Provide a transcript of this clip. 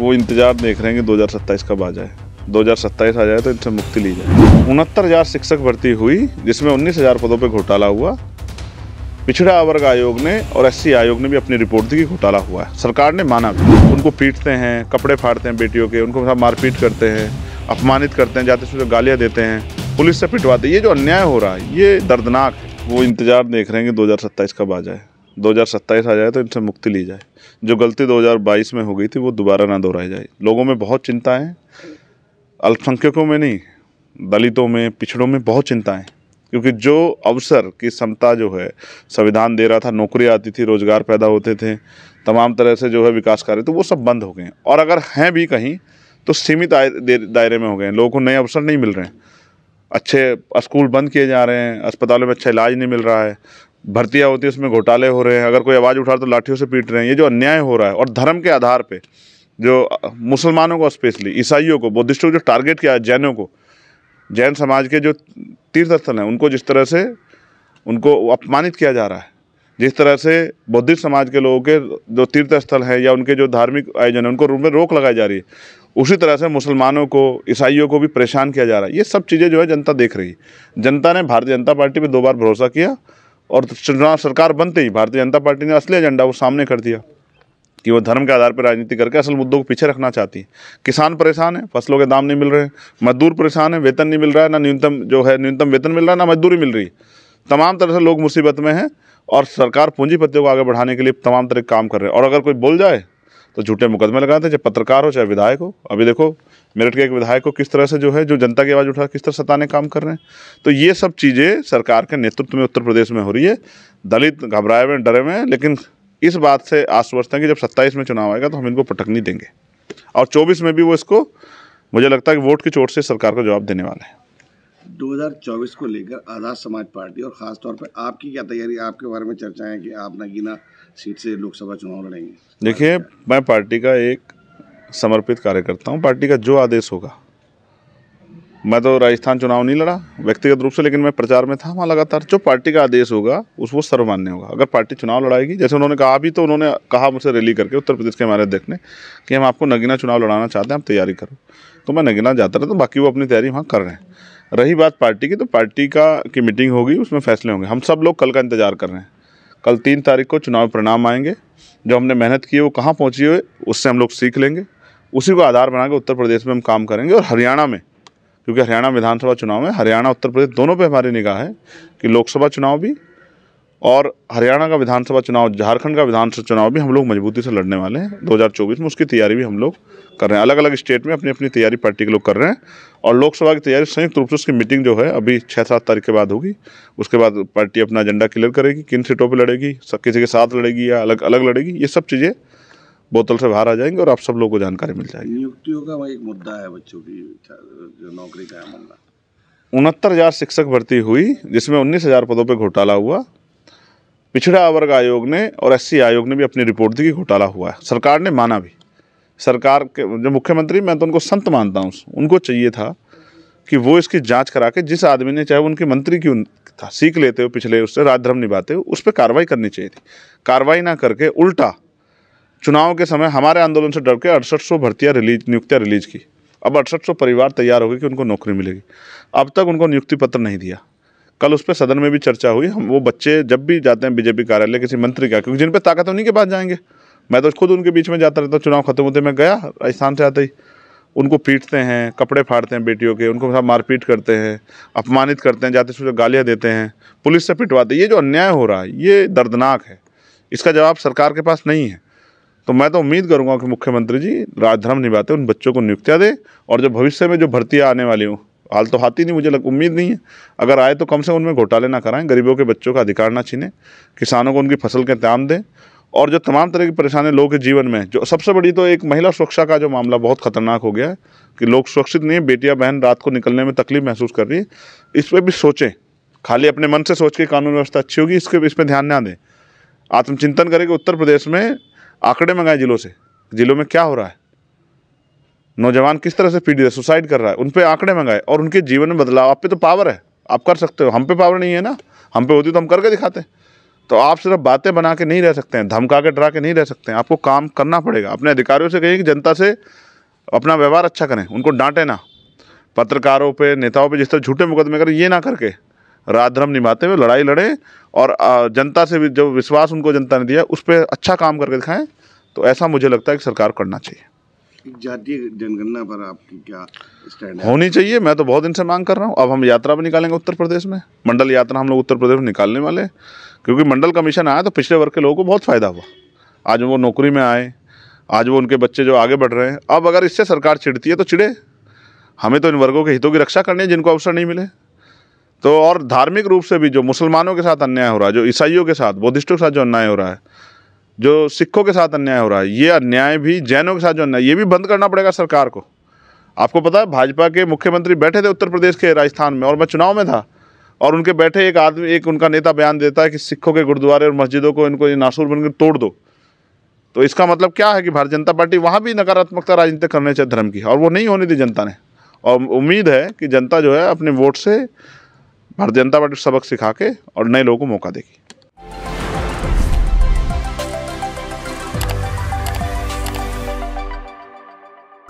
वो इंतजार देख रहे हैं कि दो कब आ जाए दो आ जाए तो इनसे मुक्ति ली जाए उनहत्तर हज़ार शिक्षक भर्ती हुई जिसमें उन्नीस हज़ार पदों पर घोटाला हुआ पिछड़ा वर्ग आयोग ने और एस आयोग ने भी अपनी रिपोर्ट दी कि घोटाला हुआ है सरकार ने माना भी उनको पीटते हैं कपड़े फाड़ते हैं बेटियों के उनको मारपीट करते हैं अपमानित करते हैं जाते सूचक गालियाँ देते हैं पुलिस से पिटवाते ये जो अन्याय हो रहा है ये दर्दनाक है वो इंतजार देख रहे हैं कि दो कब आ जाए 2027 आ जाए तो इनसे मुक्ति ली जाए जो गलती 2022 में हो गई थी वो दोबारा ना दोहराई जाए लोगों में बहुत चिंताएँ अल्पसंख्यकों में नहीं दलितों में पिछड़ों में बहुत चिंताएँ क्योंकि जो अवसर की क्षमता जो है संविधान दे रहा था नौकरी आती थी रोजगार पैदा होते थे तमाम तरह से जो है विकास कार्य तो वो सब बंद हो गए और अगर हैं भी कहीं तो सीमित दायरे में हो गए लोगों को नए अवसर नहीं मिल रहे हैं अच्छे स्कूल बंद किए जा रहे हैं अस्पतालों में अच्छा इलाज नहीं मिल रहा है भर्तियाँ होती है उसमें घोटाले हो रहे हैं अगर कोई आवाज़ उठा तो लाठियों से पीट रहे हैं ये जो अन्याय हो रहा है और धर्म के आधार पर जो मुसलमानों को स्पेशली ईसाइयों को बुद्धिस्टों को जो टारगेट किया है जैनों को जैन समाज के जो तीर्थ स्थल हैं उनको जिस तरह से उनको अपमानित किया जा रहा है जिस तरह से बौद्धिस्ट समाज के लोगों के जो तीर्थ स्थल हैं या उनके जो धार्मिक आयोजन हैं उनको रूम में रोक लगाई जा रही है उसी तरह से मुसलमानों को ईसाइयों को भी परेशान किया जा रहा है ये सब चीज़ें जो है जनता देख रही है जनता ने भारतीय जनता पार्टी पर दो बार भरोसा किया और तो चुनाव सरकार बनते ही भारतीय जनता पार्टी ने असली एजेंडा वो सामने कर दिया कि वो धर्म के आधार पर राजनीति करके असल मुद्दों को पीछे रखना चाहती है किसान परेशान है फसलों के दाम नहीं मिल रहे हैं मजदूर परेशान है वेतन नहीं मिल रहा है ना न्यूनतम जो है न्यूनतम वेतन मिल रहा है ना मजदूरी मिल रही है तमाम तरह से लोग मुसीबत में हैं और सरकार पूंजीपतियों को आगे बढ़ाने के लिए तमाम तरह काम कर रहे हैं और अगर कोई बोल जाए तो झूठे मुकदमे लगाते हैं चाहे पत्रकार हो चाहे विधायक हो अभी देखो मेरठ के एक विधायक को किस तरह से जो है जो जनता की आवाज़ उठा किस तरह सताने काम कर रहे हैं तो ये सब चीज़ें सरकार के नेतृत्व में उत्तर प्रदेश में हो रही है दलित घबराए हुए डरे हुए हैं लेकिन इस बात से आश्वस्त हैं कि जब सत्ताईस में चुनाव आएगा तो हम इनको पटक नहीं देंगे और चौबीस में भी वो इसको मुझे लगता है कि वोट की चोट से सरकार को जवाब देने वाले हैं 2024 को लेकर आज़ाद समाज पार्टी और ख़ासतौर पर आपकी क्या तैयारी आपके बारे में चर्चा है कि आप नगीना सीट से लोकसभा चुनाव लड़ेंगे देखिए मैं पार्टी का एक समर्पित कार्यकर्ता हूँ पार्टी का जो आदेश होगा मैं तो राजस्थान चुनाव नहीं लड़ा व्यक्तिगत रूप से लेकिन मैं प्रचार में था वहाँ लगातार जो पार्टी का आदेश होगा उस वो सर्वमान्य होगा अगर पार्टी चुनाव लड़ाएगी जैसे उन्होंने कहा अभी तो उन्होंने कहा मुझसे रैली करके उत्तर प्रदेश के हमारे अध्यक्ष ने कि हम आपको नगीना चुनाव लड़ाना चाहते हैं आप तैयारी करो तो मैं नगीना जाता रहता तो बाकी वो अपनी तैयारी वहाँ कर रहे हैं रही बात पार्टी की तो पार्टी का की मीटिंग होगी उसमें फैसले होंगे हम सब लोग कल का इंतज़ार कर रहे हैं कल तीन तारीख को चुनाव परिणाम आएंगे जो हमने मेहनत की है वो कहाँ पहुँची है उससे हम लोग सीख लेंगे उसी को आधार बना के उत्तर प्रदेश में हम काम करेंगे और हरियाणा में क्योंकि हरियाणा विधानसभा चुनाव में हरियाणा उत्तर प्रदेश दोनों पे हमारी निगाह है कि लोकसभा चुनाव भी और हरियाणा का विधानसभा चुनाव झारखंड का विधानसभा चुनाव भी हम लोग मजबूती से लड़ने वाले हैं 2024 में उसकी तैयारी भी हम लोग कर रहे हैं अलग अलग स्टेट में अपनी अपनी तैयारी पार्टी के लोग कर रहे हैं और लोकसभा की तैयारी संयुक्त रूप से उसकी मीटिंग जो है अभी छः सात तारीख के बाद होगी उसके बाद पार्टी अपना एजेंडा क्लियर करेगी किन सीटों पर लड़ेगी किसी के साथ लड़ेगी या अलग अलग लड़ेगी ये सब चीज़ें बोतल से बाहर आ जाएंगे और आप सब लोग को जानकारी मिल जाएगी नियुक्तियों का एक मुद्दा है बच्चों की जो नौकरी का है उनहत्तर हज़ार शिक्षक भर्ती हुई जिसमें उन्नीस हज़ार पदों पर घोटाला हुआ पिछड़ा वर्ग आयोग ने और एस आयोग ने भी अपनी रिपोर्ट दी कि घोटाला हुआ है सरकार ने माना भी सरकार के जो मुख्यमंत्री मैं तो उनको संत मानता हूँ उनको चाहिए था कि वो इसकी जांच करा के जिस आदमी ने चाहे वो उनके मंत्री क्यों था सीख लेते हो पिछले उससे राजधर्म निभाते हो उस पर कार्रवाई करनी चाहिए थी कार्रवाई ना करके उल्टा चुनाव के समय हमारे आंदोलन से डर के अड़सठ सौ भर्तियाँ रिलीज नियुक्तियाँ रिलीज की अब अड़सठ सौ परिवार तैयार हो गए कि उनको नौकरी मिलेगी अब तक उनको नियुक्ति पत्र नहीं दिया कल उस पर सदन में भी चर्चा हुई हम वो बच्चे जब भी जाते हैं बीजेपी कार्यालय किसी मंत्री का क्योंकि जिन पर ताकत उन्हीं के पास जाएंगे मैं तो खुद उनके बीच में जाता रहता चुनाव खत्म होते मैं गया राजस्थान से आते ही उनको पीटते हैं कपड़े फाड़ते हैं बेटियों के उनको साथ मारपीट करते हैं अपमानित करते हैं जाते सुझे गालियाँ देते हैं पुलिस से पिटवाते ये जो अन्याय हो रहा है ये दर्दनाक है इसका जवाब सरकार के पास नहीं है तो मैं तो उम्मीद करूंगा कि मुख्यमंत्री जी राजधर्म निभाते उन बच्चों को नियुक्तियाँ दें और जो भविष्य में जो भर्तियाँ आने वाली हों हाल तो ही नहीं मुझे लग उम्मीद नहीं है अगर आए तो कम से कम उनमें घोटाले ना कराएं गरीबों के बच्चों का अधिकार ना छीने किसानों को उनकी फसल के दाम दें और जो तमाम तरह की परेशानी लोगों के जीवन में जो सबसे बड़ी तो एक महिला सुरक्षा का जो मामला बहुत खतरनाक हो गया है कि लोग सुरक्षित नहीं है बेटियाँ बहन रात को निकलने में तकलीफ महसूस कर रही है इस पर भी सोचें खाली अपने मन से सोच के कानून व्यवस्था अच्छी होगी इसके इस पर ध्यान ना दें आत्मचिंतन करें कि उत्तर प्रदेश में आंकड़े मंगाए ज़िलों से ज़िलों में क्या हो रहा है नौजवान किस तरह से पीड़ित है सुसाइड कर रहा है उन पर आंकड़े मंगाए और उनके जीवन में बदलाव आप पे तो पावर है आप कर सकते हो हम पे पावर नहीं है ना हम पे होती तो हम करके दिखाते तो आप सिर्फ बातें बना के नहीं रह सकते हैं धमका के डरा के नहीं रह सकते हैं आपको काम करना पड़ेगा अपने अधिकारियों से कहिए कि जनता से अपना व्यवहार अच्छा करें उनको डांटे ना पत्रकारों पर नेताओं पर जिस तरह झूठे मुकदमे करें ये ना करके धर्म निभाते हुए लड़ाई लड़ें और जनता से भी जो विश्वास उनको जनता ने दिया उस पर अच्छा काम करके दिखाएं तो ऐसा मुझे लगता है कि सरकार करना चाहिए जातीय जनगणना पर आपकी क्या स्टैंड होनी चाहिए मैं तो बहुत दिन से मांग कर रहा हूँ अब हम यात्रा भी निकालेंगे उत्तर प्रदेश में मंडल यात्रा हम लोग उत्तर प्रदेश में निकालने वाले क्योंकि मंडल कमीशन आया तो पिछले वर्ग के लोगों को बहुत फ़ायदा हुआ आज वो नौकरी में आए आज वो उनके बच्चे जो आगे बढ़ रहे हैं अब अगर इससे सरकार चिड़ती है तो चिड़े हमें तो इन वर्गों के हितों की रक्षा करनी है जिनको अवसर नहीं मिले तो और धार्मिक रूप से भी जो मुसलमानों के साथ अन्याय हो रहा है जो ईसाइयों के साथ बौद्धिस्टों के साथ जो अन्याय हो रहा है जो सिखों के साथ अन्याय हो रहा है ये अन्याय भी जैनों के साथ जो अन्याय ये भी बंद करना पड़ेगा सरकार को आपको पता है भाजपा के मुख्यमंत्री बैठे थे उत्तर प्रदेश के राजस्थान में और मैं चुनाव में था और उनके बैठे एक आदमी एक उनका नेता बयान देता है कि सिखों के गुरुद्वारे और मस्जिदों को इनको नासूर बनकर तोड़ दो तो इसका मतलब क्या है कि भारतीय जनता पार्टी वहाँ भी नकारात्मकता राजनीति करने चाहिए धर्म की और वो नहीं होने दी जनता ने और उम्मीद है कि जनता जो है अपने वोट से भारतीय जनता पार्टी सबक सिखा के और नए लोगों को मौका देगी